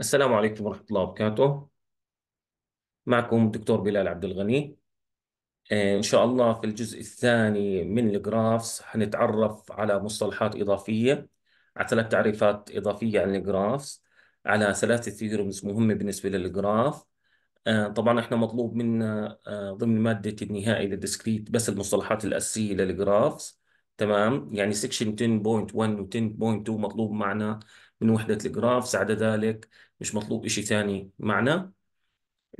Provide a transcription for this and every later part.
السلام عليكم ورحمة الله وبركاته معكم الدكتور بلال عبد الغني آه، إن شاء الله في الجزء الثاني من الجرافس هنتعرف على مصطلحات إضافية على ثلاث تعريفات إضافية عن الجرافس على ثلاثة ثيورمز مهمة بالنسبة للجراف آه، طبعا احنا مطلوب منا آه، ضمن مادة النهائي للديسكريت بس المصطلحات الأساسية للجرافس تمام يعني سكشن 10.1 و 10.2 مطلوب معنا من وحدة الجراف سعد ذلك مش مطلوب إشي ثاني معنا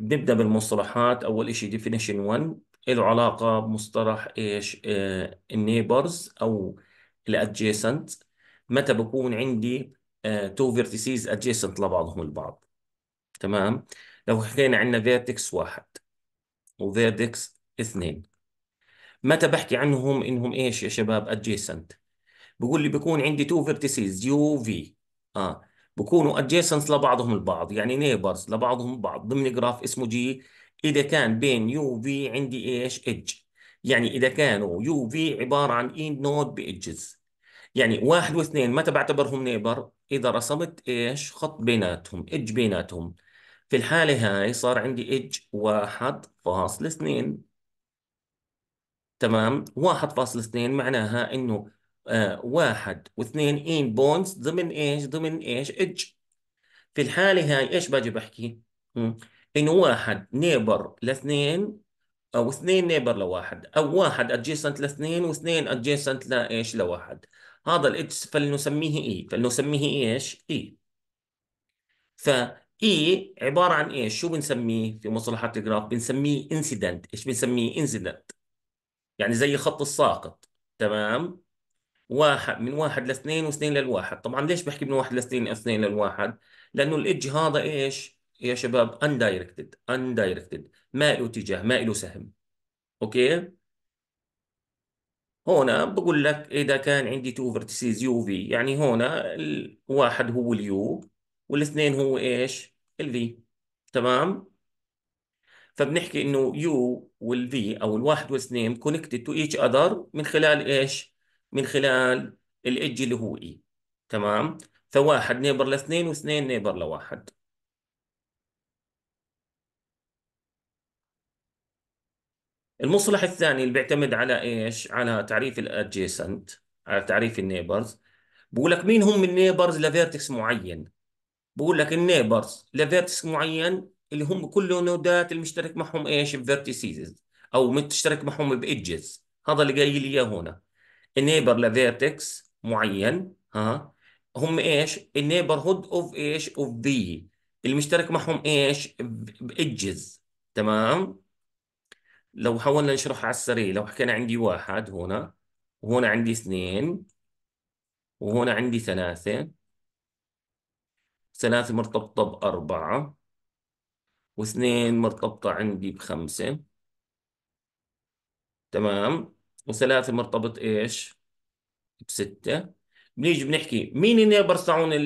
نبدأ بالمصطلحات أول إشي definition 1 له علاقة بمصطلح إيش آه neighbors أو الأدجيسنت متى بكون عندي آه، two vertices adjacent لبعضهم البعض تمام لو حكينا عندنا vertex واحد vertex اثنين متى بحكي عنهم انهم ايش يا شباب adjacent بقول لي بكون عندي two vertices U V اه بكونوا adjacent لبعضهم البعض يعني neighbors لبعضهم البعض ضمن جراف اسمه جي اذا كان بين يو في عندي ايش ايدج يعني اذا كانوا يو في عباره عن اي نود بايدجز يعني واحد واثنين متى بعتبرهم نيبر اذا رسمت ايش خط بيناتهم ايدج بيناتهم في الحالة هاي صار عندي ايدج واحد فاصل اثنين تمام واحد فاصل اثنين معناها انه آه، واحد واثنين إين بونز ضمن إيش ضمن إيش إج في الحالة هاي إيش باجي بحكي إنه واحد نيبر لاثنين أو اثنين نيبر لواحد أو واحد أدجيسنت لاثنين واثنين أدجيسنت لإيش لواحد هذا الاج فلنسميه إي e. فلنسميه إيش إي e. اي e عبارة عن إيش شو بنسميه في مصطلحات الجراف بنسميه انسيدنت إيش بنسميه انسيدنت يعني زي الخط الساقط تمام واحد من واحد لاثنين واثنين للواحد طبعا ليش بحكي من واحد لاثنين اثنين للواحد لانه الاج هذا ايش يا شباب اندايركتد اندايركتد ما له اتجاه ما له سهم اوكي هنا بقول لك اذا كان عندي تو فيرتيسز يو في يعني هنا الواحد هو اليو والاثنين هو ايش الفي تمام فبنحكي انه يو والفي او الواحد والاثنين كونكتد تو ايتش اذر من خلال ايش من خلال الإج اللي هو إي تمام فواحد نيبر لاثنين واثنين نيبر لواحد المصطلح الثاني اللي بيعتمد على ايش؟ على تعريف الادجيسنت على تعريف النيبرز بقول لك مين هم النيبرز لفيرتكس معين بقول لك النيبرز لفيرتكس معين اللي هم كل نودات المشترك معهم ايش؟ بفيرتيسيز او مشترك معهم بايدجز هذا اللي قايل لي اياه هنا enable لفيرتكس معين ها هم ايش؟ هود اوف ايش؟ اوف ذي المشترك معهم ايش؟ ايدجز تمام؟ لو حاولنا نشرحها على السريع لو حكينا عندي واحد هنا وهنا عندي اثنين وهنا عندي ثلاثة ثلاثة مرتبطة بأربعة واثنين مرتبطة عندي بخمسة تمام وثلاثة مرتبط ايش؟ بستة بنيجي بنحكي مين النيبرز تاعون آه،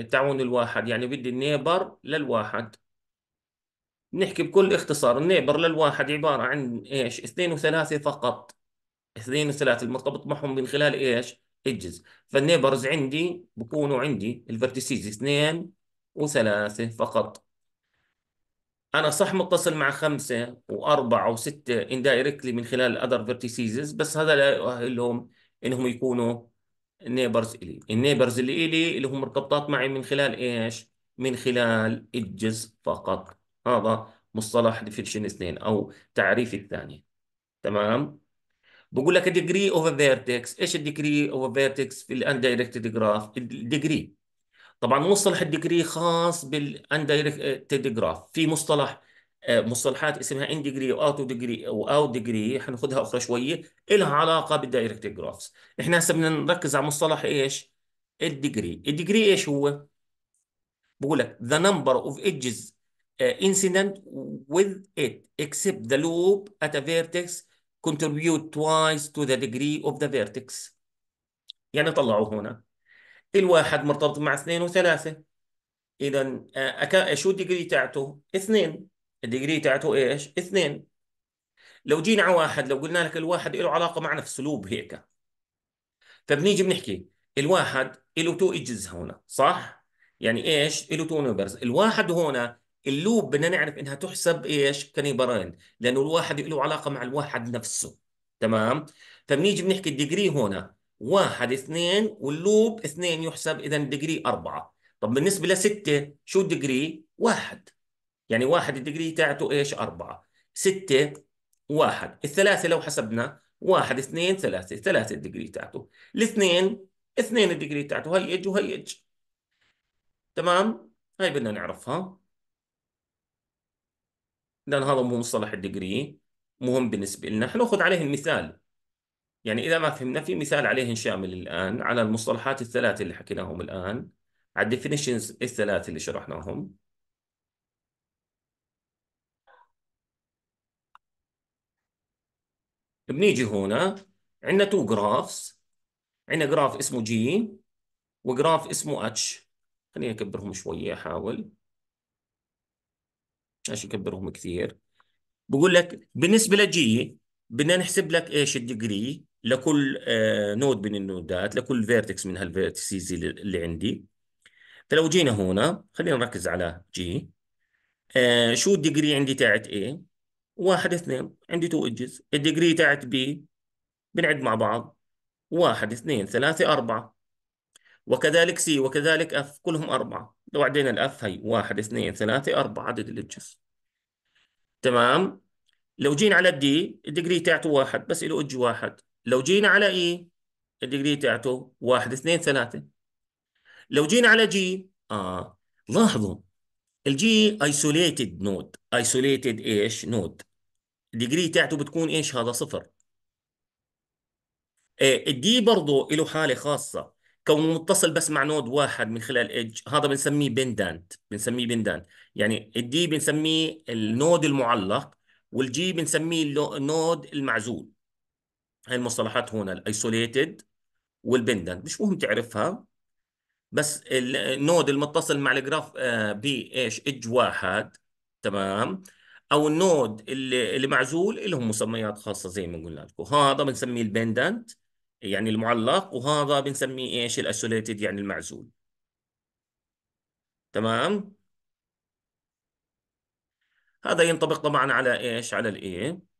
آه، تاعون الواحد يعني بدي النيبر للواحد نحكي بكل اختصار النيبر للواحد عبارة عن ايش؟ اثنين وثلاثة فقط اثنين وثلاثة المرتبط معهم من خلال ايش؟ الجزء فالنيبرز عندي بكونوا عندي الفرتيسيز اثنين وثلاثة فقط انا صح متصل مع خمسه واربعه وسته اندايركتلي من خلال الاذر فيرتيسيز بس هذا لا يؤهلهم انهم يكونوا نيبرز الي النيبرز اللي الي اللي هم مرتبطات معي من خلال ايش من خلال الجز فقط هذا مصطلح ديفينشن اثنين او تعريف الثاني تمام بقول لك الديجري اوف فيرتكس ايش الديجري اوف فيرتكس في الاندايركتد جراف الديجري طبعا مصطلح الديجري خاص بالاندايركتد آه، جراف في مصطلح آه، مصطلحات اسمها ان ديجري واوتو ديجري واوت ديجري حناخذها اخرى شويه لها علاقه بالدايركت جرافز احنا هسه بدنا نركز على مصطلح ايش الديجري الديجري ايش هو بقول لك the number of edges آه، incident with it except the loop at a vertex contribute twice to the degree of the vertex يعني طلعوا هنا الواحد مرتبط مع اثنين وثلاثة إذا آه، شو الديجري تاعته؟ اثنين الديجري تاعته إيش؟ اثنين لو جينا على واحد لو قلنا لك الواحد له علاقة مع نفس لوب هيك فبنيجي بنحكي الواحد له تو ايدجز هون صح؟ يعني ايش؟ له تو نيبرز الواحد هون اللوب بدنا نعرف انها تحسب ايش؟ كنيبرين لانه الواحد له علاقة مع الواحد نفسه تمام؟ فبنيجي بنحكي الديجري هون واحد اثنين واللوب اثنين يحسب إذا ديجري أربعة طب بالنسبة لستة شو الديجري؟ واحد يعني واحد الديجري تاعته إيش؟ أربعة ستة واحد الثلاثة لو حسبنا واحد اثنين ثلاثة ثلاثة الديجري تاعته الاثنين اثنين الديجري تاعته هي اج وهي اج تمام هاي بدنا نعرفها لأن هذا مو مصطلح الديجري مهم بالنسبة لنا حناخذ عليه المثال يعني إذا ما فهمنا في مثال عليه شامل الآن على المصطلحات الثلاثة اللي حكيناهم الآن على الديفينيشنز الثلاثة اللي شرحناهم بنيجي هنا عندنا تو جرافز عندنا جراف اسمه جي وجراف اسمه اتش خليني اكبرهم شوية احاول عشان اكبرهم كثير بقول لك بالنسبة لجي بدنا نحسب لك ايش الديجري لكل آه، نود من النودات لكل فيرتكس من هالفيرتكسز اللي عندي فلو جينا هنا خلينا نركز على جي آه، شو الديجري عندي تاعت A واحد اثنين عندي تو ايدجز الديجري تاعت B بنعد مع بعض واحد اثنين ثلاثة أربعة وكذلك سي وكذلك اف كلهم أربعة لو عدينا الأف هي واحد اثنين ثلاثة أربعة عدد الايدجز تمام لو جينا على الدي الديجري تاعته واحد بس له ايدج واحد لو جينا على اي e، الديجري تاعته واحد اثنين ثلاثة لو جينا على جي آه لاحظوا الجي ايسوليتد نود ايسوليتد ايش نود الديجري تاعته بتكون ايش هذا صفر إيه، الدي برضه له حالة خاصة كونه متصل بس مع نود واحد من خلال ايدج هذا بنسميه بندانت بنسميه بندانت يعني الدي بنسميه النود المعلق والجي بنسميه النود المعزول هاي المصطلحات هنا الايسوليتد والبندنت مش مهم تعرفها بس النود المتصل مع الجراف آه، ايش اج واحد تمام او النود اللي, اللي معزول لهم مسميات خاصه زي ما قلنا لكم هذا بنسميه البندنت يعني المعلق وهذا بنسميه ايش الايسوليتد يعني المعزول تمام هذا ينطبق طبعا على ايش على الايه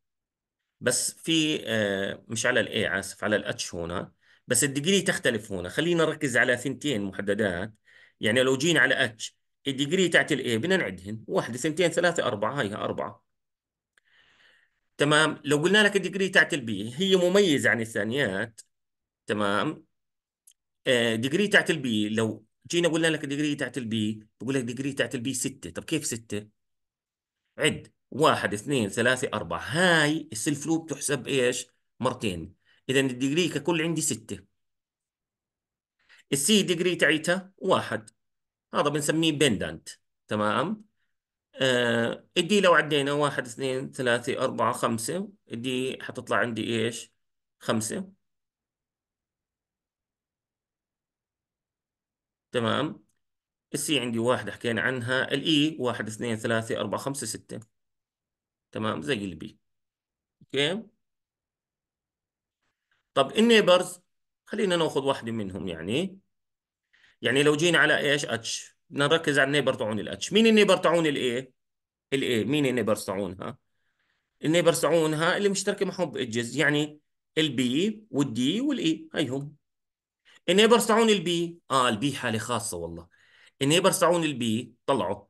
بس في آه، مش على الاي اسف على الاتش هنا بس الديجري تختلف هنا خلينا نركز على ثنتين محددات يعني لو جينا على اتش الديجري تاعت الاي بدنا نعدهن واحدة اثنتين ثلاثة أربعة هيها أربعة تمام لو قلنا لك الديجري تاعت البي هي مميزة عن الثانيات تمام آه، ديجري تاعت البي لو جينا قلنا لك الديجري تاعت البي بقول لك الديجري تاعت البي 6 طب كيف 6 عد واحد اثنين ثلاثة أربعة هاي السلف لوب تحسب إيش مرتين إذا الديجري ككل عندي ستة السي ديجري تعيتها واحد هذا بنسميه بندنت تمام آه الدي لو عدينا واحد اثنين ثلاثة أربعة خمسة الدي حتطلع عندي إيش خمسة تمام السي عندي واحد حكينا عنها الإي e واحد اثنين ثلاثة أربعة خمسة ستة تمام زي البي اوكي طب النيبرز خلينا ناخذ واحدة منهم يعني يعني لو جينا على ايش اتش بدنا نركز على النيبر تاعون الاتش مين النيبر تاعون الاي الاي مين النيبرز تاعونها النيبرز تاعونها اللي مشتركه معهم بايدجز يعني البي والدي والاي e. هيهم النيبرز تاعون البي اه البي حاله خاصه والله النيبرز تاعون البي طلعوا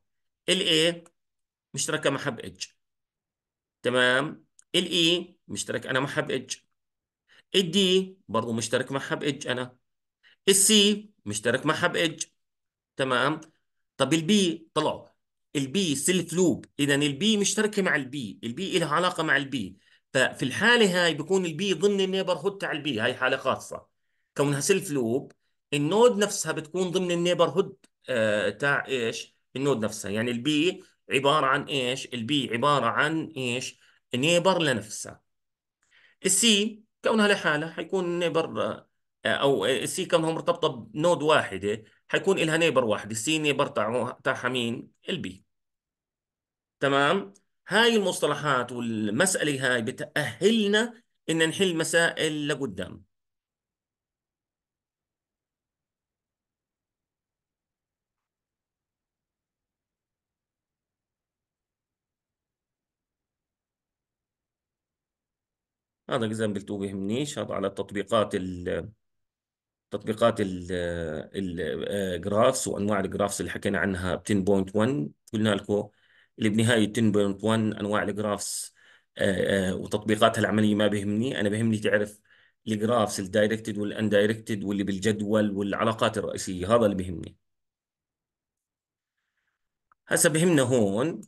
الاي مشتركه مع حب اتش تمام الاي e مشترك انا معها باج الدي برضه مشترك معها باج انا السي مشترك معها باج تمام طب البي طلعوا البي سيلف لوب اذا البي مشتركه مع البي البي لها علاقه مع البي ففي الحاله هاي بكون البي ضمن هود تاع البي هاي حاله خاصه كونها سيلف لوب النود نفسها بتكون ضمن هود آه تاع ايش النود نفسها يعني البي عباره عن ايش؟ البي عباره عن ايش؟ نيبر لنفسها. السي كونها لحالها حيكون نيبر آه، او آه، السي كونها مرتبطه بنود واحده حيكون لها نيبر واحد، السي نيبر تاعها مين؟ البي. تمام؟ هاي المصطلحات والمساله هاي بتاهلنا ان نحل مسائل لقدام. هذا اكزامبل 2 بيهمنيش هذا على التطبيقات ال تطبيقات الجرافس آه، وانواع الجرافس اللي حكينا عنها 10.1 قلنا لكم اللي بنهايه 10.1 انواع الجرافس آه، آه، وتطبيقاتها العمليه ما بهمني انا بهمني تعرف الجرافس الدايركتد والاندايركتد واللي بالجدول والعلاقات الرئيسيه هذا اللي بهمني هسه بهمنا هون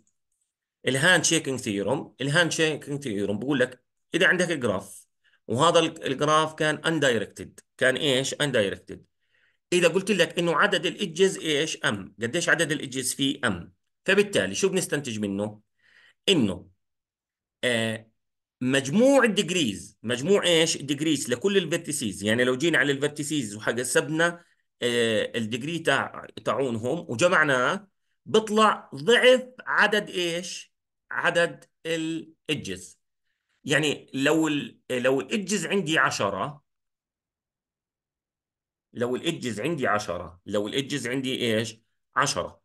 الهاند شيكينج ثيورم الهاند شيكينج ثيورم بقول لك اذا عندك جراف وهذا الجراف كان اندايركتد كان ايش اندايركتد اذا قلت لك انه عدد الايدجز ايش ام قديش عدد الايدجز في ام فبالتالي شو بنستنتج منه انه آه مجموع الديجريز مجموع ايش الديجريز لكل الفيرتيسيز يعني لو جينا على الفيرتيسيز وحسبنا آه الديجري تاع تاعونهم وجمعناه بطلع ضعف عدد ايش عدد الايدجز يعني لو الـ لو الادجز عندي 10 لو الادجز عندي 10 لو الادجز عندي ايش 10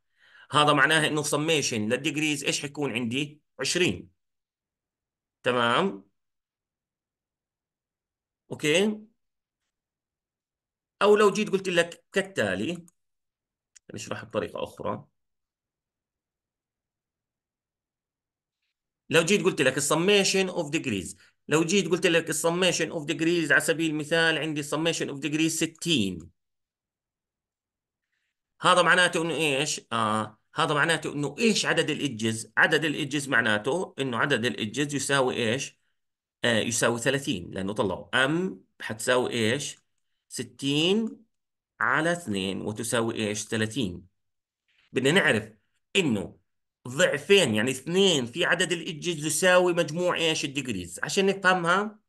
هذا معناها انه السميشن للديجريز ايش حيكون عندي 20 تمام اوكي او لو جيت قلت لك كالتالي نشرح بطريقه اخرى لو جيت قلت لك السميشن اوف ديجريز لو جيت قلت لك السميشن اوف ديجريز على سبيل المثال عندي السميشن اوف ديجريز 60 هذا معناته انه ايش؟ آه هذا معناته انه ايش عدد الاجز؟ عدد الاجز معناته انه عدد الاجز يساوي ايش؟ آه يساوي 30 لانه طلعوا ام حتساوي ايش؟ 60 على 2 وتساوي ايش؟ 30 بدنا نعرف انه ضعفين يعني اثنين في عدد الإجز يساوي مجموع إيش الديجريز عشان نفهمها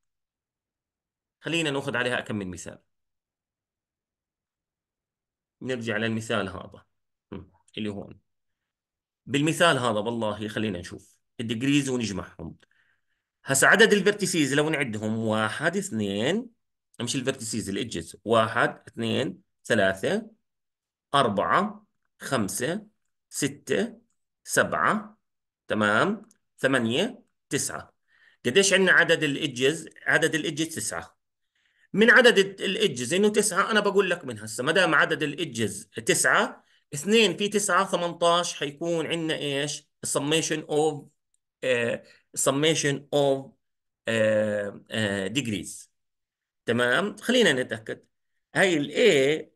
خلينا نأخذ عليها كم من مثال نرجع للمثال هذا اللي هون بالمثال هذا والله خلينا نشوف الديجريز ونجمعهم هسا عدد الفيرتيسيز لو نعدهم واحد اثنين مش الفيرتيسيز الإجز واحد اثنين ثلاثة أربعة خمسة ستة سبعة تمام ثمانية تسعة قديش عندنا عدد الإجز عدد الإجز تسعة من عدد الإجز إنه تسعة أنا بقول لك من هسه ما دام عدد الإجز تسعة اثنين في تسعة 18 حيكون عندنا إيش summation of uh, summation of uh, uh, degrees تمام خلينا نتأكد هاي الـ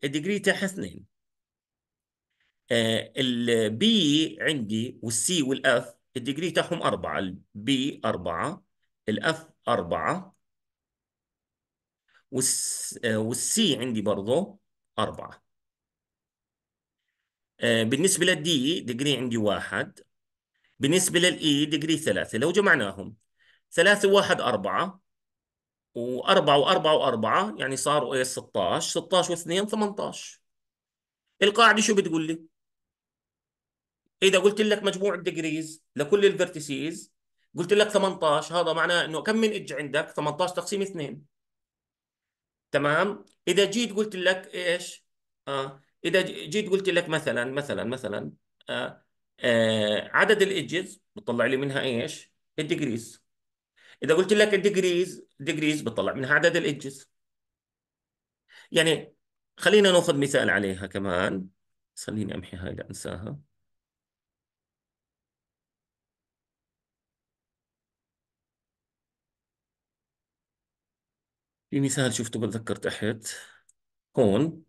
A degree تاعها اثنين آه، البي عندي والسي والاف الديجري تاعهم أربعة البي أربعة الأف أربعة والسي آه، عندي برضه أربعة آه، بالنسبة للدي ديجري عندي واحد بالنسبة للإي e ديجري ثلاثة لو جمعناهم ثلاثة واحد أربعة وأربعة وأربعة وأربعة يعني صاروا إيه 16 16 واثنين 18 القاعدة شو بتقول لي؟ اذا قلت لك مجموع الديجريز لكل الفيرتيسيز قلت لك 18 هذا معناه انه كم من اج عندك 18 تقسيم 2 تمام اذا جيت قلت لك ايش اه اذا جيت قلت لك مثلا مثلا مثلا آه آه عدد الاجز بتطلع لي منها ايش الديجريز اذا قلت لك الديجريز ديجريز بتطلع منها عدد الاجز يعني خلينا ناخذ مثال عليها كمان خليني امحي هاي لانساها في مثال شفته بتذكر تحت هون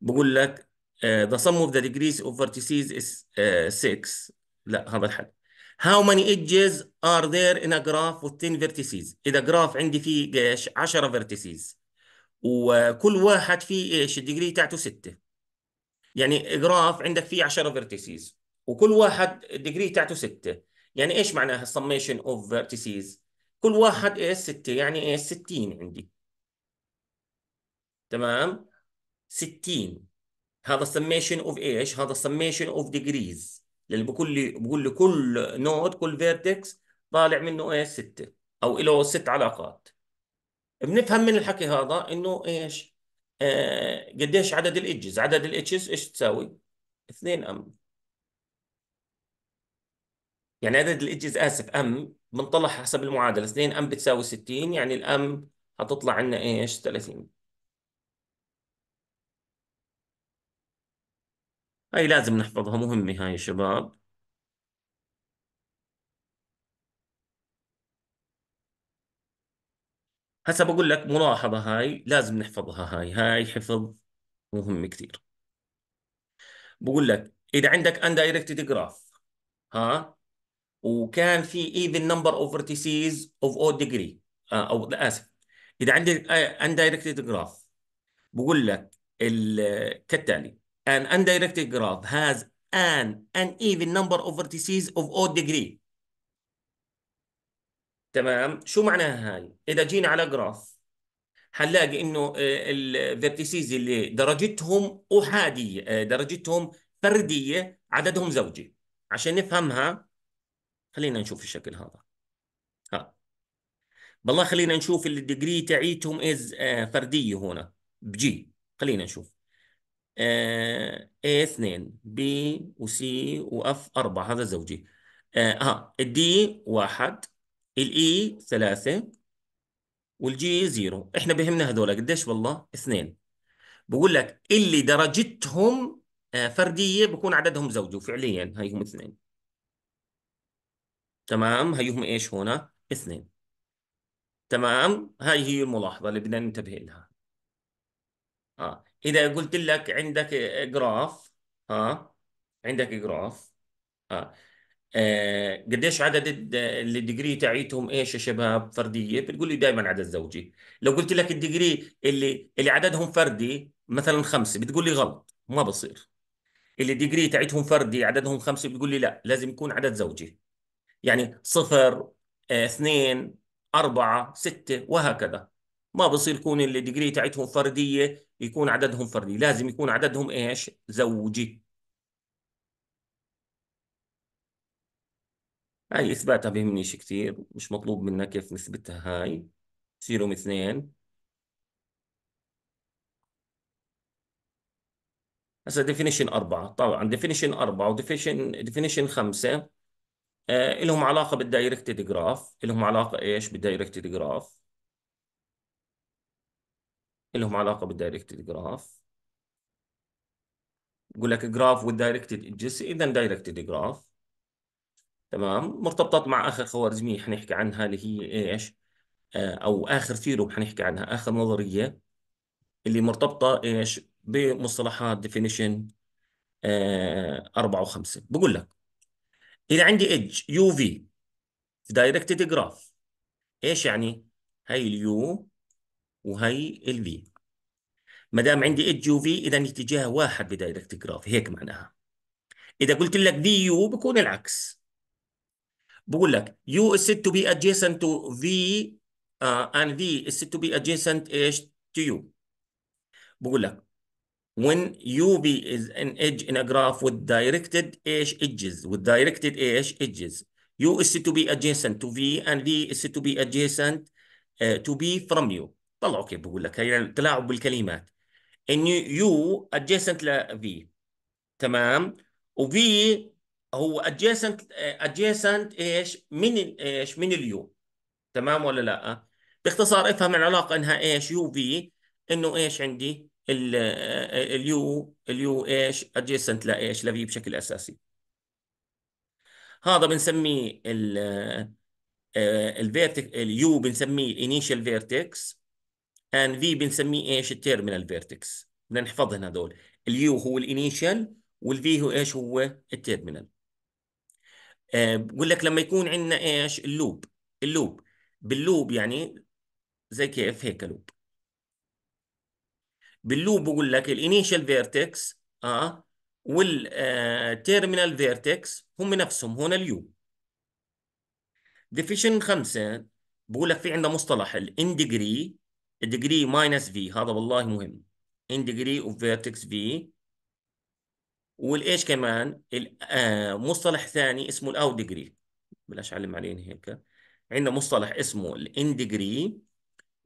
بقول لك uh, the sum of the degrees of vertices is 6 آه، uh, لا هذا الحل How many edges are there in a graph with 10 vertices؟ إذا جراف عندي فيه ايش 10 vertices وكل واحد فيه ايش الديجري تاعته 6 يعني جراف عندك فيه 10 vertices وكل واحد الديجري تاعته 6 يعني ايش معناها السميشن اوف vertices؟ كل واحد ايش 6 يعني ايش 60 عندي تمام 60 هذا summation اوف ايش هذا summation اوف ديجريز لان بقول لي بقول لي كل نود كل فيرتكس طالع منه ايش 6 او له ست علاقات بنفهم من الحكي هذا انه ايش آه قديش عدد الايدجز عدد الايدجز ايش تساوي 2 ام يعني عدد الايدجز اسف ام بنطلع حسب المعادله 2 ام بتساوي 60 يعني الام هتطلع عنا ايش 30 هاي لازم نحفظها مهمة هاي يا شباب هسا بقول لك ملاحظة هاي لازم نحفظها هاي هاي حفظ مهم كثير بقول لك إذا عندك اندايركتد جراف ها وكان في ايفن نمبر اوف فيرتيسيز اوف اول ديجري او اسف اذا عندي آه، undirected جراف بقول لك كالتالي an undirected graph has an uneven number of vertices of odd degree تمام شو معناها هاي اذا جينا على جراف حنلاقي انه آه، الفيرتيسيز اللي درجتهم احاديه آه، درجتهم فرديه عددهم زوجي عشان نفهمها خلينا نشوف الشكل هذا ها بالله خلينا نشوف الديجري تعيتهم از آه، فرديه هنا بجي خلينا نشوف اي A2 بي وسي واف 4 هذا زوجي آه ها الدي 1 الاي e 3 والجي 0 احنا بهمنا هذول قديش والله 2 بقول لك اللي درجتهم آه، فرديه بكون عددهم زوجي وفعليا هاي هم اثنين تمام هيهم ايش هنا اثنين تمام هاي هي الملاحظة اللي بدنا ننتبه لها آه. إذا قلت لك عندك جراف آه. عندك جراف آه. آه. قديش عدد الديجري تاعيتهم ايش يا شباب فردية بتقول لي دائما عدد زوجي لو قلت لك الديجري اللي اللي عددهم فردي مثلا خمسة بتقول لي غلط ما بصير اللي ديجري تاعتهم فردي عددهم خمسة بتقول لي لا لازم يكون عدد زوجي يعني صفر آه، اثنين أربعة ستة وهكذا ما بصير يكون اللي ديجري تاعتهم فردية يكون عددهم فردي لازم يكون عددهم إيش زوجي هاي إثباتها بهمنيش كتير مش مطلوب منا كيف نثبتها هاي سيروم اثنين هسا ديفينيشن أربعة طبعا ديفينيشن أربعة وديفينيشن ديفينيشن خمسة آه لهم علاقه بالدايركتد جراف لهم علاقه ايش بالدايركتد جراف لهم علاقه بالدايركتد جراف يقول لك جراف والدايركتد اجس اذا دايركتد جراف تمام مرتبطات مع اخر خوارزميه حنحكي عنها اللي هي ايش آه او اخر ثيرو حنحكي عنها اخر نظريه اللي مرتبطه ايش بمصطلحات ديفينيشن آه أربعة وخمسة بقول لك اذا عندي ايدج يو في في دايركتد جراف ايش يعني؟ هي اليو وهي الفي ما دام عندي ايدج يو في اذا اتجاه واحد بدايركت جراف هيك معناها اذا قلت لك في يو بكون العكس بقول لك يو is said to be adjacent to v uh, and v is said to be adjacent ايش to u بقول لك when UB is an edge in a graph with directed H edges, with directed H edges, U is to be adjacent to V and V is to be adjacent uh, to B from U. طلع اوكي بقول لك هي تلاعب بالكلمات. ان U adjacent ل V تمام و V هو adjacent adjacent ايش من ايش من اليو تمام ولا لا؟ باختصار افهم العلاقه انها ايش يو في انه ايش عندي؟ آه، اليو اليو ايش ادجيسنت لايش لفي بشكل اساسي هذا بنسميه ال الفيرتك آه، اليو بنسميه انيشال فيرتكس ان في بنسميه ايش التيرمينال فيرتكس بدنا نحفظهم هذول اليو هو الانيشال والفي هو ايش هو التيرمينال آه، بقول لك لما يكون عندنا ايش اللوب اللوب باللوب يعني زي كيف هيك لوب باللوب بقول لك الانيشال فيرتكس اه والتيرمينال آه، فيرتكس هم نفسهم هون اليو ديفيشن خمسة بقول لك في عندنا مصطلح الان ديجري ديجري ماينس في هذا والله مهم ان ديجري اوف فيرتكس في والايش كمان آه، مصطلح ثاني اسمه الاوت ديجري بلاش اعلم علينا هيك عندنا مصطلح اسمه الان ديجري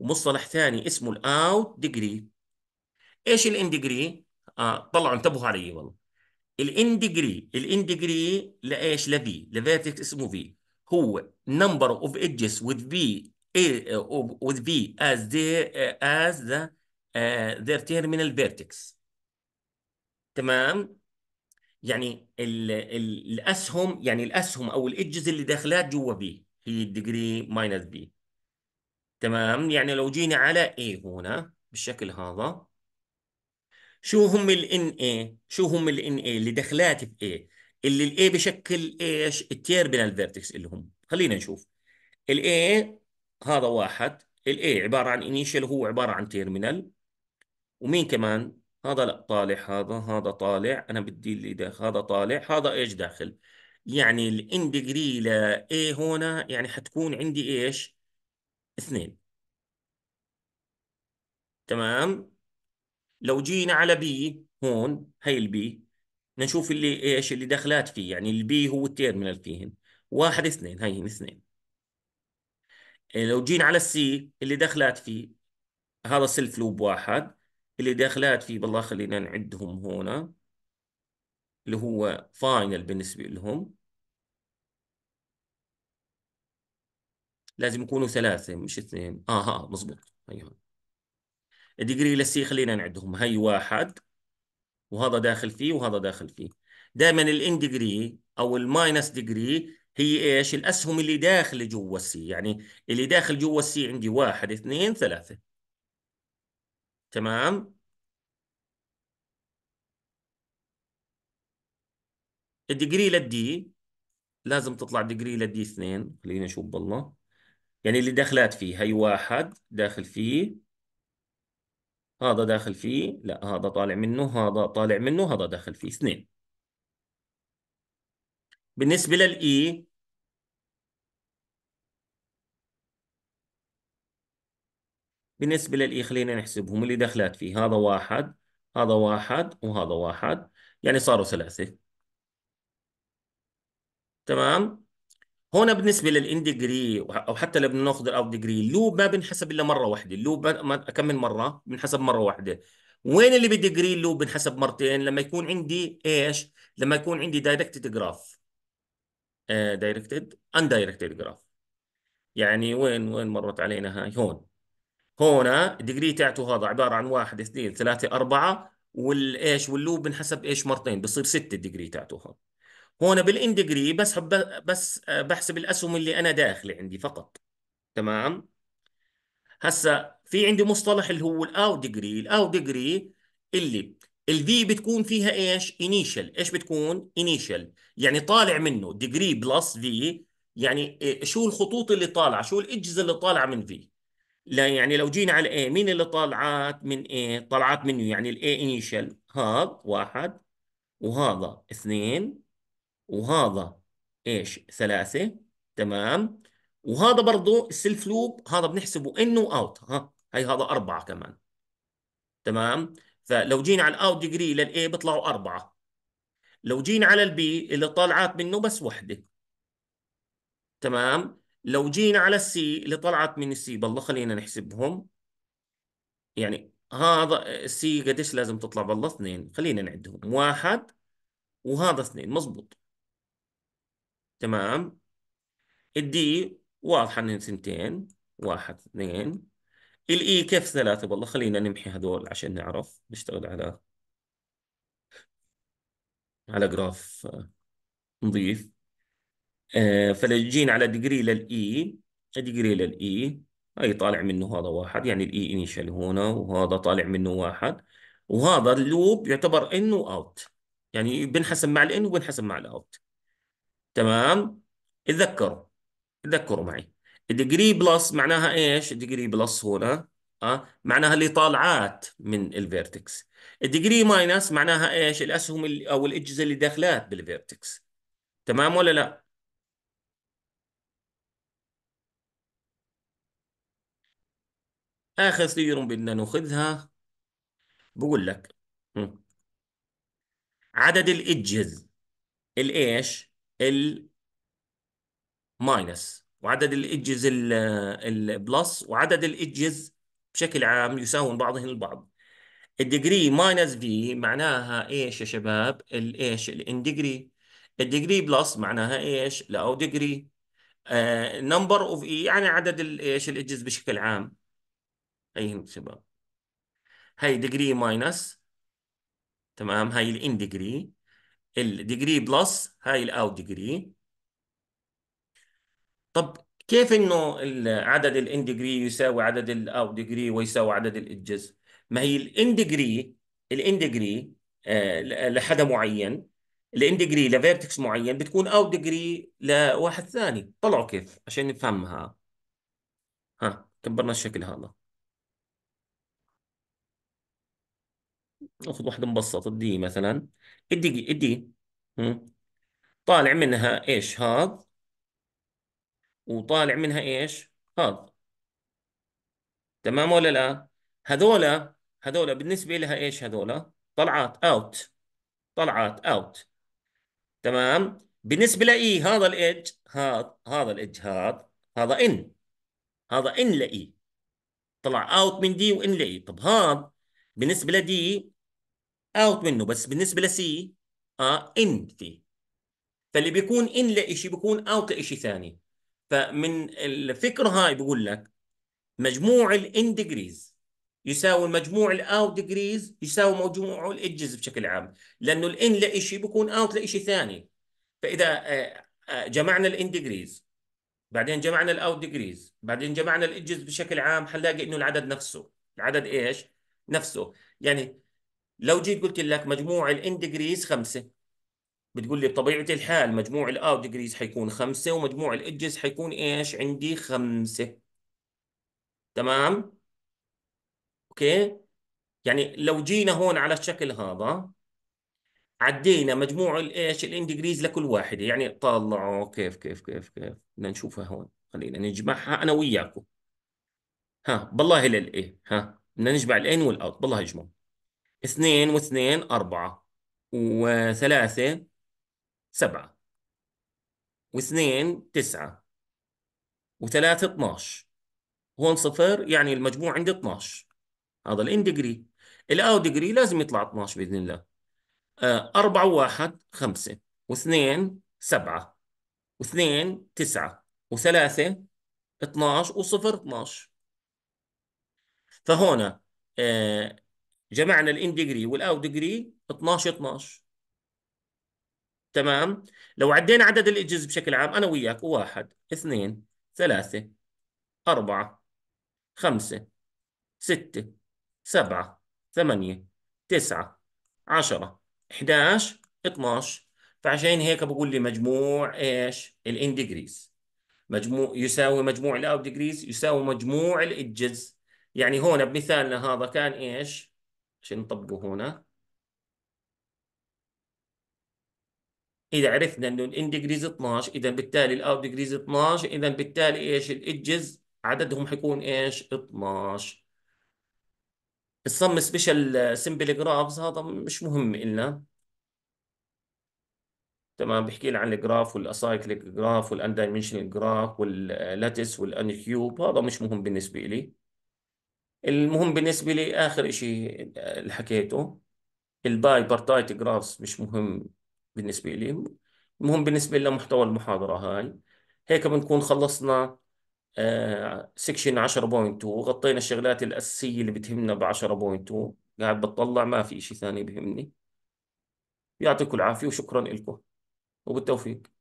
ومصطلح ثاني اسمه الاوت ديجري ايش الان ديجري؟ اه طلعوا انتبهوا علي والله الان ديجري الان ديجري لايش؟ لفي لفيرتكس اسمه في هو number of edges with V وذ آه، V as the آه، as the uh, their terminal vertex تمام يعني الـ الـ الاسهم يعني الاسهم او الايدجز اللي داخلات جوا في هي الديجري ماينس في. تمام يعني لو جينا على A هنا بالشكل هذا شو هم ال A إيه؟ شو هم ال A إيه؟ اللي دخلات في A إيه؟ اللي ال A بشكل ايش التيربينال فيرتكس اللي هم خلينا نشوف ال A هذا واحد ال A عبارة عن initial هو عبارة عن تيرمينال ومين كمان هذا لا طالع هذا هذا طالع انا بدي اللي داخل هذا طالع هذا ايش داخل يعني الان ديجري ل A هنا يعني حتكون عندي ايش اثنين تمام لو جينا على بي هون هي البي بدنا نشوف اللي ايش اللي دخلات فيه يعني البي هو التيرمينال فيهن واحد اثنين هي اثنين إيه، لو جينا على السي اللي دخلات فيه هذا سيلف لوب واحد اللي دخلات فيه بالله خلينا نعدهم هون اللي هو فاينل بالنسبة لهم لازم يكونوا ثلاثة مش اثنين اه ها مزبوط ايوه الديجري للسي خلينا نعدهم هي واحد وهذا داخل فيه وهذا داخل فيه دائما الان ديجري او الماينس ديجري هي ايش الاسهم اللي داخل جوا السي يعني اللي داخل جوا السي عندي واحد اثنين ثلاثة تمام الديجري للدي لازم تطلع ديجري للدي اثنين خلينا نشوف بالله يعني اللي داخلات فيه هي واحد داخل فيه هذا داخل فيه لا هذا طالع منه هذا طالع منه هذا داخل فيه اثنين بالنسبة للإي e، بالنسبة للإي e خلينا نحسبهم اللي دخلات فيه هذا واحد هذا واحد وهذا واحد يعني صاروا ثلاثة تمام هنا بالنسبه للان ديجري او حتى لو بدنا ناخذ الاوت ديجري اللوب ما بنحسب الا مره واحده اللوب ما كم من مره بنحسب مره واحده وين اللي بالديجري اللوب بنحسب مرتين لما يكون عندي ايش لما يكون عندي دايركتد جراف دايركتد ان دايركتد جراف يعني وين وين مرت علينا هاي هون هون الديجري تاعته هذا عباره عن واحد اثنين ثلاثه اربعه والايش واللوب بنحسب ايش مرتين بصير ستة الديجري تاعته هون هون بالاندجري بس بس آه، بحسب الاسهم اللي انا داخله عندي فقط تمام هسا في عندي مصطلح اللي هو الاوت ديجري الاوت ديجري اللي الفي بتكون فيها ايش انيشال ايش بتكون انيشال يعني طالع منه ديجري بلس في يعني آه، شو الخطوط اللي طالعه شو الاجهزه اللي طالعه من في لا يعني لو جينا على A مين اللي طالعات من A طالعات منه يعني ال A initial هذا واحد وهذا اثنين وهذا ايش ثلاثة تمام وهذا برضه السيلف لوب هذا بنحسبه ان واوت ها هي هذا أربعة كمان تمام فلو جينا على الاوت ديجري للاي بيطلعوا أربعة لو جينا على البي اللي طالعات منه بس وحدة تمام لو جينا على السي اللي طلعت من السي بالله خلينا نحسبهم يعني هذا السي قديش لازم تطلع بالله اثنين خلينا نعدهم واحد وهذا اثنين مزبوط تمام الدي واضحة انهم ثنتين واحد اثنين الاي e كيف ثلاثة والله خلينا نمحي هذول عشان نعرف نشتغل على على جراف نظيف فلجينا فلو جينا على ديجري للاي ديجري للاي هاي طالع منه هذا واحد يعني الاي انيشال e هنا وهذا طالع منه واحد وهذا اللوب يعتبر ان واوت يعني بنحسب مع الان وبنحسب مع الاوت تمام اتذكروا اتذكروا معي الديجري بلس معناها ايش الديجري بلس هنا اه معناها اللي طالعات من الفيرتكس الديجري ماينس معناها ايش الاسهم اللي او الاجهزه اللي داخلات بالفيرتكس تمام ولا لا اخر بدنا ناخذها بقول لك عدد الاجهز الايش الماينس وعدد الايدجز البلس وعدد الايدجز بشكل عام يساوون بعضهم البعض الديجري ماينس في معناها ايش يا شباب الايش الاندجري الديجري بلس معناها ايش لاو ديجري نمبر اوف اي يعني عدد الايش الايدجز بشكل عام هيهم شباب هاي ديجري ماينس تمام هاي الاندجري degree الديجري بلس هاي الاوت ديجري طب كيف انه عدد الان ديجري يساوي عدد الاوت ديجري ويساوي عدد الاجز ما هي الان ديجري الان ديجري لحدا معين الان ديجري لفيرتكس معين بتكون اوت ديجري لواحد ثاني طلعوا كيف عشان نفهمها ها كبرنا الشكل هذا ناخذ واحده مبسطه دي مثلا الدي الدي طالع منها ايش هذا وطالع منها ايش هذا تمام ولا لا هذولا هذولا بالنسبة لها ايش هذولا طلعات اوت طلعات اوت تمام بالنسبة لإي هذا الإج هذا هذا الإج هذا هذا إن هذا إن لإي طلع أوت من دي وإن لإي طب هذا بالنسبة لدي اوت منه بس بالنسبه لسي اه في فاللي بيكون ان لشيء بيكون اوت لشيء ثاني فمن الفكره هاي بقول لك مجموع الان ديجريز يساوي مجموع الاوت ديجريز يساوي مجموع الاجز بشكل عام لانه الان لشيء بيكون اوت لشيء ثاني فاذا آه، آه، جمعنا الان ديجريز بعدين جمعنا الاوت ديجريز بعدين جمعنا الاجز بشكل عام حنلاقي انه العدد نفسه العدد ايش نفسه يعني لو جيت قلت لك مجموع الان ديجريز خمسة بتقول لي بطبيعة الحال مجموع الاوت ديجريز حيكون خمسة ومجموع الايدجز حيكون ايش عندي خمسة تمام اوكي يعني لو جينا هون على الشكل هذا عدينا مجموع الايش الان ديجريز لكل واحدة يعني طلعوا كيف كيف كيف كيف بدنا نشوفها هون خلينا نجمعها انا وياكم ها بالله للاي ها بدنا نجمع الان والاوت بالله يجمعهم اثنين واثنين أربعة وثلاثة سبعة واثنين تسعة وثلاثة اتناش هون صفر يعني المجموع عندي اتناش هذا الان ديجري الاو ديجري لازم يطلع اتناش بإذن الله آه، أربعة واحد خمسة واثنين سبعة واثنين تسعة وثلاثة اتناش وصفر اتناش فهنا آه، جمعنا الان ديجري والاوت ديجري 12 12 تمام لو عدينا عدد الاجز بشكل عام انا وياك واحد اثنين ثلاثة أربعة خمسة ستة سبعة ثمانية تسعة عشرة 11 12 فعشان هيك بقول لي مجموع ايش الان ديجريز مجموع يساوي مجموع الاوت ديجريز يساوي مجموع الاجز يعني هون بمثالنا هذا كان ايش عشان نطبقه هنا اذا عرفنا انه الان ديجريز 12 اذا بالتالي الاوت ديجريز 12 اذا بالتالي ايش الايدجز عددهم حيكون ايش 12 الصم سبيشال سمبل جرافز هذا مش مهم إلنا تمام بحكي لي عن الجراف والاسايكليك جراف والاندايمنشنال جراف واللاتس كيوب هذا مش مهم بالنسبه لي المهم بالنسبة لي آخر إشي اللي حكيته الباي بارتايت جرافز مش مهم بالنسبة لي المهم بالنسبة لمحتوى المحاضرة هاي هيك بنكون خلصنا سكشن 10.2 غطينا الشغلات الأساسية اللي بتهمنا ب 10.2 قاعد بتطلع ما في إشي ثاني بهمني يعطيكم العافية وشكرا لكم وبالتوفيق